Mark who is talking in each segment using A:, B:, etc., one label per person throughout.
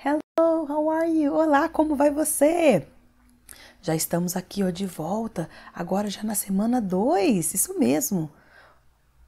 A: Hello, how are you? Olá, como vai você? Já estamos aqui ó, de volta, agora já na semana 2, isso mesmo.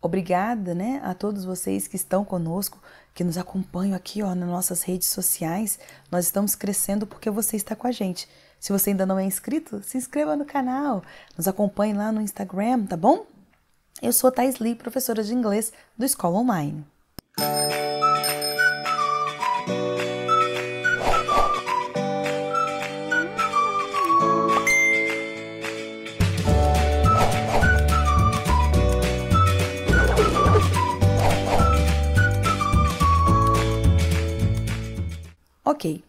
A: Obrigada, né, a todos vocês que estão conosco, que nos acompanham aqui, ó, nas nossas redes sociais. Nós estamos crescendo porque você está com a gente. Se você ainda não é inscrito, se inscreva no canal, nos acompanhe lá no Instagram, tá bom? Eu sou Thais Lee, professora de inglês do Escola Online. Ok.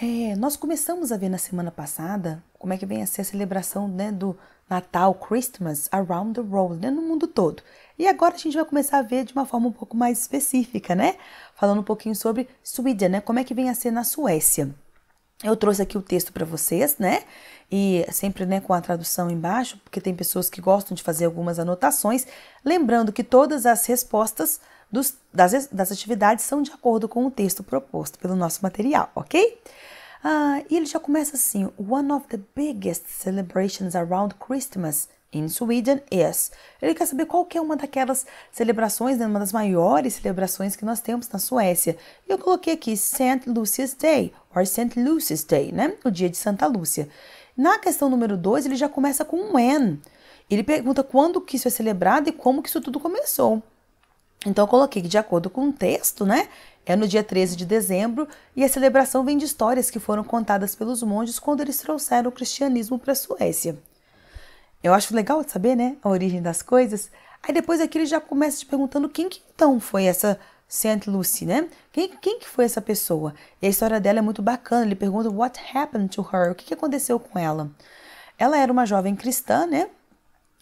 A: É, nós começamos a ver na semana passada como é que vem a ser a celebração né, do Natal, Christmas, around the world, né, no mundo todo. E agora a gente vai começar a ver de uma forma um pouco mais específica, né? Falando um pouquinho sobre Suíça, né? Como é que vem a ser na Suécia. Eu trouxe aqui o texto para vocês, né? E sempre né, com a tradução embaixo, porque tem pessoas que gostam de fazer algumas anotações. Lembrando que todas as respostas dos, das, das atividades são de acordo com o texto proposto pelo nosso material, ok? Ah, e ele já começa assim: One of the biggest celebrations around Christmas in Sweden is. Ele quer saber qual que é uma daquelas celebrações, né, uma das maiores celebrações que nós temos na Suécia. E eu coloquei aqui St. Lucia's Day, or St. Lucia's Day, né? O dia de Santa Lúcia. Na questão número 2, ele já começa com um when. Ele pergunta quando que isso é celebrado e como que isso tudo começou. Então eu coloquei que de acordo com o texto, né? É no dia 13 de dezembro e a celebração vem de histórias que foram contadas pelos monges quando eles trouxeram o cristianismo para a Suécia. Eu acho legal saber, né, a origem das coisas. Aí depois aqui ele já começa te perguntando quem que então foi essa Saint Lucy, né? Quem, quem que foi essa pessoa? E a história dela é muito bacana. Ele pergunta what happened to her? O que, que aconteceu com ela? Ela era uma jovem cristã, né?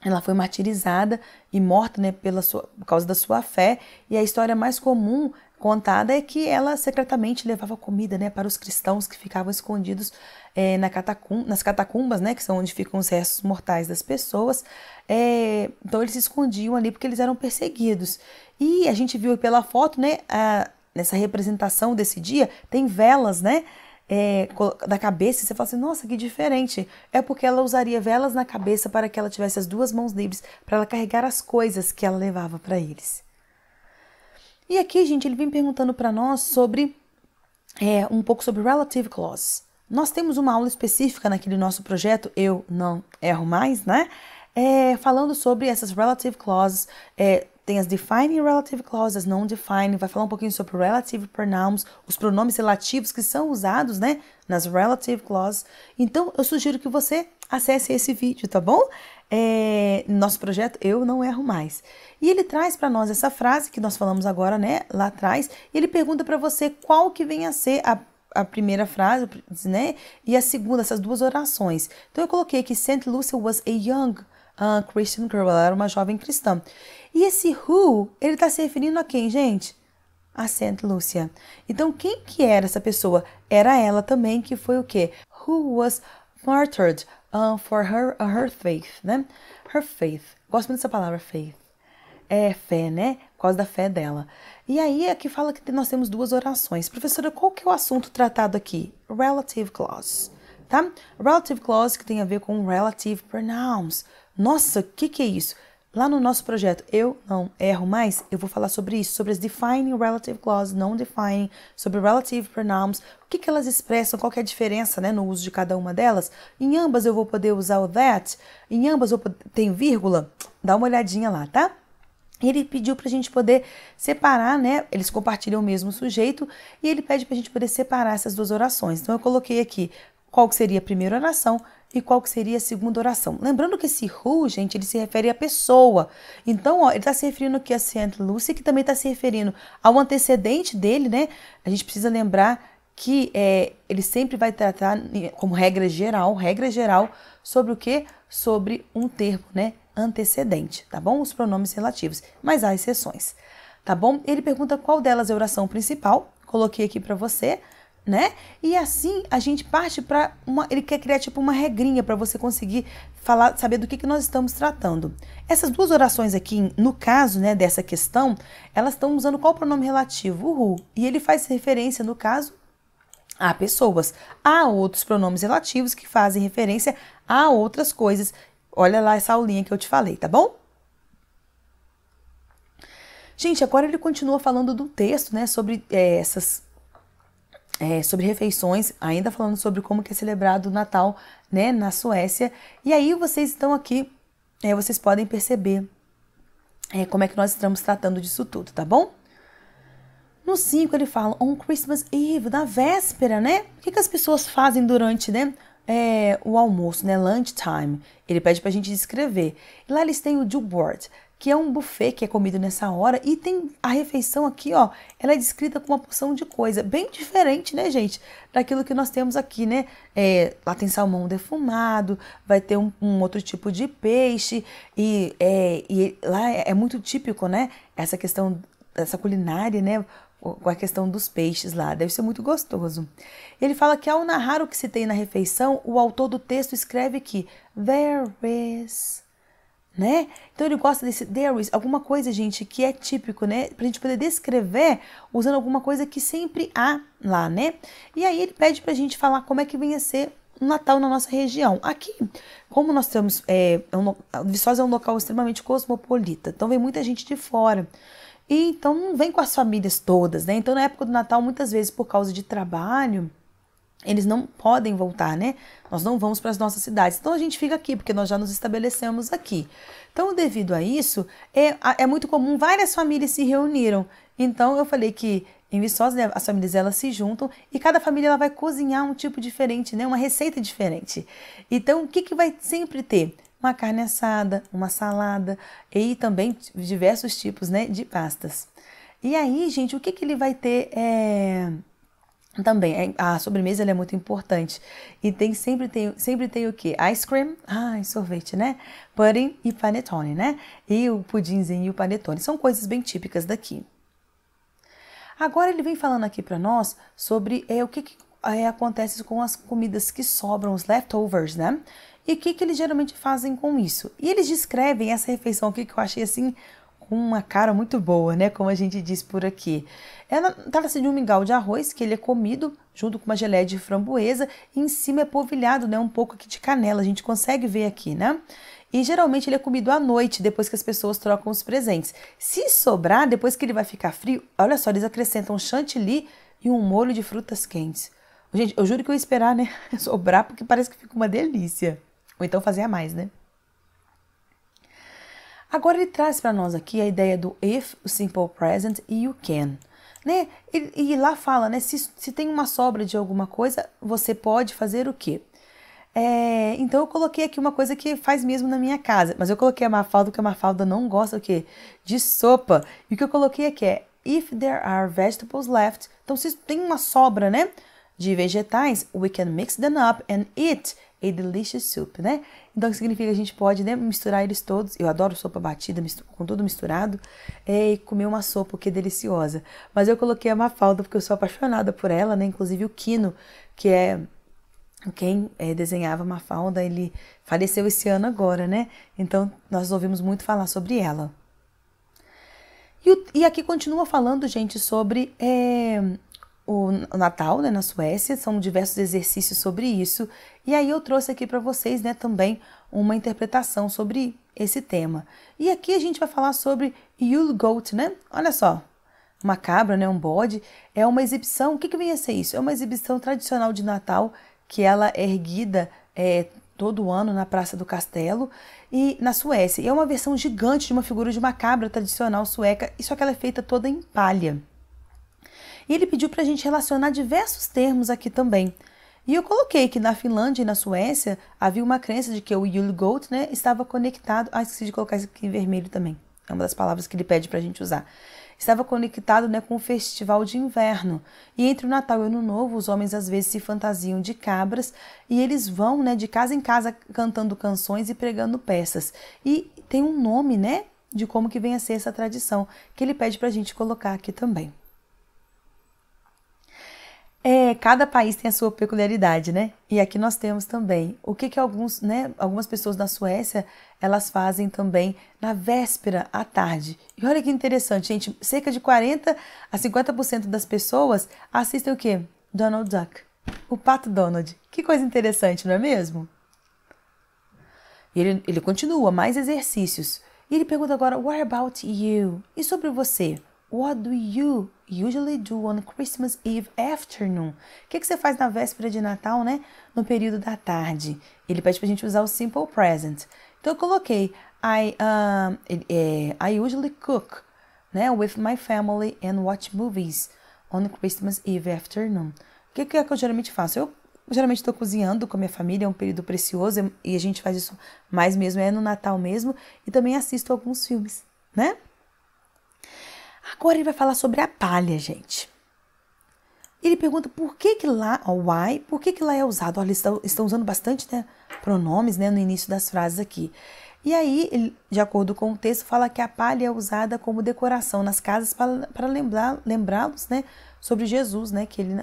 A: Ela foi martirizada e morta né, pela sua, por causa da sua fé, e a história mais comum contada é que ela secretamente levava comida né, para os cristãos que ficavam escondidos é, na catacum, nas catacumbas, né, que são onde ficam os restos mortais das pessoas. É, então eles se escondiam ali porque eles eram perseguidos. E a gente viu pela foto, né, a, nessa representação desse dia, tem velas, né? é, da cabeça, você fala assim, nossa, que diferente. É porque ela usaria velas na cabeça para que ela tivesse as duas mãos livres para ela carregar as coisas que ela levava para eles. E aqui, gente, ele vem perguntando para nós sobre é, um pouco sobre relative clause. Nós temos uma aula específica naquele nosso projeto, eu não erro mais, né? É, falando sobre essas relative clauses, é, tem as defining relative clauses, não defining, vai falar um pouquinho sobre relative pronouns, os pronomes relativos que são usados, né, nas relative clauses. Então, eu sugiro que você acesse esse vídeo, tá bom? É, nosso projeto Eu Não Erro Mais. E ele traz para nós essa frase que nós falamos agora, né, lá atrás, e ele pergunta para você qual que vem a ser a, a primeira frase, né, e a segunda, essas duas orações. Então eu coloquei que St. Lucia was a young uh, Christian Girl, ela era uma jovem cristã. E esse who, ele está se referindo a quem, gente? A Saint Lucia. Então, quem que era essa pessoa? Era ela também que foi o quê? Who was martyred ah, for her, her faith, né? Her faith. Gosto muito dessa palavra, faith. É fé, né? Por causa da fé dela. E aí é que fala que nós temos duas orações. Professora, qual que é o assunto tratado aqui? Relative clause, tá? Relative clause que tem a ver com relative pronouns. Nossa, o que, que é isso? Lá no nosso projeto, eu não erro mais, eu vou falar sobre isso, sobre as defining relative clauses, não defining, sobre relative pronouns, o que, que elas expressam, qual é a diferença né, no uso de cada uma delas. Em ambas eu vou poder usar o that, em ambas eu tem vírgula, dá uma olhadinha lá, tá? ele pediu para a gente poder separar, né? Eles compartilham o mesmo sujeito e ele pede para a gente poder separar essas duas orações. Então eu coloquei aqui qual que seria a primeira oração e qual que seria a segunda oração. Lembrando que esse who, gente, ele se refere à pessoa. Então, ó, ele está se referindo aqui a Saint Lucy, que também está se referindo ao antecedente dele, né? A gente precisa lembrar que é, ele sempre vai tratar, né, como regra geral, regra geral, sobre o que? Sobre um termo, né? Antecedente, tá bom? Os pronomes relativos, mas há exceções, tá bom? Ele pergunta qual delas é a oração principal, coloquei aqui para você né? E assim a gente parte para uma. Ele quer criar tipo uma regrinha para você conseguir falar, saber do que, que nós estamos tratando. Essas duas orações aqui, no caso né, dessa questão, elas estão usando qual pronome relativo? O who. E ele faz referência, no caso, a pessoas. Há outros pronomes relativos que fazem referência a outras coisas. Olha lá essa aulinha que eu te falei, tá bom? Gente, agora ele continua falando do texto, né? Sobre é, essas é, sobre refeições, ainda falando sobre como que é celebrado o Natal né, na Suécia. E aí vocês estão aqui, é, vocês podem perceber é, como é que nós estamos tratando disso tudo, tá bom? No 5 ele fala on Christmas Eve, na véspera, né? O que, que as pessoas fazem durante, né? É, o almoço, né? Lunchtime. Ele pede pra gente descrever. E lá eles têm o do board, que é um buffet que é comido nessa hora e tem a refeição aqui, ó, ela é descrita com uma porção de coisa bem diferente, né, gente, daquilo que nós temos aqui, né? É, lá tem salmão defumado, vai ter um, um outro tipo de peixe e, é, e lá é, é muito típico, né? Essa questão, essa culinária, né? com a questão dos peixes lá, deve ser muito gostoso. Ele fala que ao narrar o que se tem na refeição, o autor do texto escreve que there is né? Então ele gosta desse there is, alguma coisa, gente, que é típico, né? Pra gente poder descrever usando alguma coisa que sempre há lá, né? E aí ele pede pra gente falar como é que vem a ser o Natal na nossa região. Aqui, como nós temos, é, é, um, Viçosa é um local extremamente cosmopolita, então vem muita gente de fora. E então não vem com as famílias todas, né? Então na época do Natal, muitas vezes por causa de trabalho eles não podem voltar, né? Nós não vamos para as nossas cidades. Então a gente fica aqui, porque nós já nos estabelecemos aqui. Então, devido a isso, é, é muito comum, várias famílias se reuniram. Então, eu falei que em Viçosa, né, as famílias elas se juntam e cada família ela vai cozinhar um tipo diferente, né? Uma receita diferente. Então, o que, que vai sempre ter? Uma carne assada, uma salada e também diversos tipos né, de pastas. E aí, gente, o que, que ele vai ter? É também é, a sobremesa é muito importante e tem sempre tem sempre tem o que ice cream ai ah, sorvete né pudding e panetone né e o pudinzinho e o panetone são coisas bem típicas daqui agora ele vem falando aqui para nós sobre é o que, que é, acontece com as comidas que sobram os leftovers né e o que que eles geralmente fazem com isso e eles descrevem essa refeição aqui que eu achei assim com uma cara muito boa, né? Como a gente diz por aqui. Ela é trata-se de um mingau de arroz que ele é comido junto com uma geleia de framboesa e em cima é polvilhado, né? Um pouco aqui de canela, a gente consegue ver aqui, né? E geralmente ele é comido à noite, depois que as pessoas trocam os presentes. Se sobrar, depois que ele vai ficar frio, olha só, eles acrescentam chantilly e um molho de frutas quentes. Gente, eu juro que eu ia esperar, né? Sobrar, porque parece que fica uma delícia. Ou então fazer a mais, né? Agora ele traz para nós aqui a ideia do if, o simple present e o can. Né? E, e lá fala, né? Se, se tem uma sobra de alguma coisa, você pode fazer o quê? É, então eu coloquei aqui uma coisa que faz mesmo na minha casa, mas eu coloquei a Mafalda porque a Mafalda não gosta o quê? De sopa. E o que eu coloquei aqui é if there are vegetables left. Então se tem uma sobra, né, de vegetais, we can mix them up and eat a delicious soup, né? Então, que significa que a gente pode né, misturar eles todos. Eu adoro sopa batida, com tudo misturado, e comer uma sopa que é deliciosa. Mas eu coloquei a Mafalda porque eu sou apaixonada por ela, né? Inclusive o Kino, que é quem é, desenhava Mafalda, ele faleceu esse ano agora, né? Então, nós ouvimos muito falar sobre ela. E, e aqui continua falando, gente, sobre é, o Natal né, na Suécia, são diversos exercícios sobre isso, e aí eu trouxe aqui para vocês né, também uma interpretação sobre esse tema. E aqui a gente vai falar sobre Yule Goat, né? Olha só, uma cabra, né, um bode, é uma exibição, o que, que vem a ser isso? É uma exibição tradicional de Natal que ela é erguida é, todo ano na Praça do Castelo e na Suécia. E é uma versão gigante de uma figura de uma cabra tradicional sueca, só que ela é feita toda em palha. E ele pediu para a gente relacionar diversos termos aqui também. E eu coloquei que na Finlândia e na Suécia havia uma crença de que o Yule Goat né, estava conectado. Ah, esqueci de colocar isso aqui em vermelho também. É uma das palavras que ele pede para a gente usar. Estava conectado né, com o festival de inverno. E entre o Natal e o Ano Novo, os homens às vezes se fantasiam de cabras e eles vão né, de casa em casa cantando canções e pregando peças. E tem um nome né, de como que vem a ser essa tradição, que ele pede para a gente colocar aqui também. É, cada país tem a sua peculiaridade, né? E aqui nós temos também. O que que alguns, né, algumas pessoas na Suécia, elas fazem também na véspera à tarde. E olha que interessante, gente, cerca de 40 a 50% das pessoas assistem o quê? Donald Duck. O Pato Donald. Que coisa interessante, não é mesmo? E ele, ele continua, mais exercícios. E ele pergunta agora, what about you? E sobre você? What do you usually do on Christmas Eve afternoon? O que, que você faz na véspera de Natal, né? No período da tarde. Ele pede pra gente usar o simple present. Então eu coloquei I, um, é, I usually cook né, with my family and watch movies on Christmas Eve afternoon. O que, que é que eu geralmente faço? Eu geralmente estou cozinhando com a minha família, é um período precioso e a gente faz isso mais mesmo, é no Natal mesmo, e também assisto alguns filmes, né? Agora ele vai falar sobre a palha, gente. Ele pergunta por que que lá, o why, por que que lá é usado? Olha, eles estão, usando bastante né, pronomes né, no início das frases aqui. E aí, ele, de acordo com o texto, fala que a palha é usada como decoração nas casas para lembrar, lembrá-los né, sobre Jesus, né, que ele,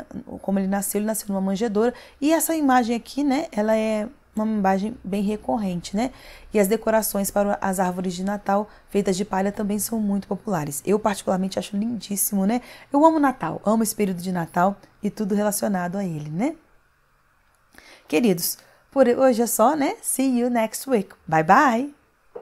A: como ele nasceu, ele nasceu numa manjedoura. E essa imagem aqui, né, ela é uma imagem bem recorrente, né? E as decorações para as árvores de Natal feitas de palha também são muito populares. Eu particularmente acho lindíssimo, né? Eu amo Natal, amo esse período de Natal e tudo relacionado a ele, né? Queridos, por hoje é só, né? See you next week. Bye bye.